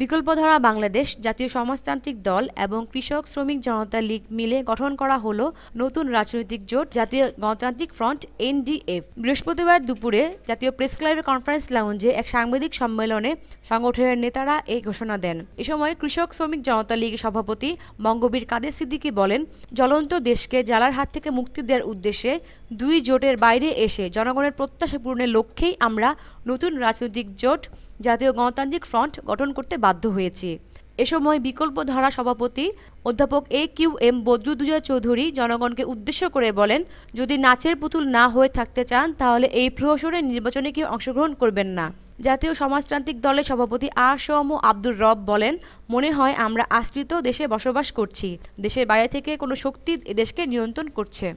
বিকল্পধারা বাংলাদেশ জাতীয় সমাজতান্ত্রিক দল এবং কৃষক শ্রমিক জনতা লীগ মিলে গঠন করা হলো নতুন রাজনৈতিক জোট জাতীয় গণতান্ত্রিক ফ্রন্ট এনডিএফ বৃহস্পতিবার দুপুরে জাতীয় প্রেস ক্লাবের কনফারেন্স লাউঞ্জে এক সাংবাদিক সম্মেলনে সংগঠনের নেতারা এই ঘোষণা দেন এ সময় কৃষক শ্রমিক জনতা লীগের সভাপতি বঙ্গবীর কাদের সিদ্দিকি বলেন জ্বলন্ত দেশকে জ্বালার হাত থেকে মুক্তি দেওয়ার উদ্দেশ্যে দুই জোটের বাইরে এসে জনগণের প্রত্যাশা পূরণের লক্ষ্যেই আমরা নতুন রাজনৈতিক জোট জাতীয় গণতান্ত্রিক ফ্রন্ট গঠন করতে বাধ্য হয়েছি এ সময় বিকল্প ধারা সভাপতি অধ্যাপক A Q M Badruddoza Chowdhury জনগণকে উদ্দেশ্য করে বলেন যদি নাচের পুতুল না হয়ে থাকতে চান তাহলে এই প্রহসনের নির্বাচনে কি অংশগ্রহণ করবেন না জাতীয় সমাজতান্ত্রিক দলের সভাপতি আসম আব্দুর রব বলেন মনে হয় আমরা আশ্রিত দেশে বসবাস করছি দেশের বাইরে থেকে কোনো শক্তি এদেশকে নিয়ন্ত্রণ করছে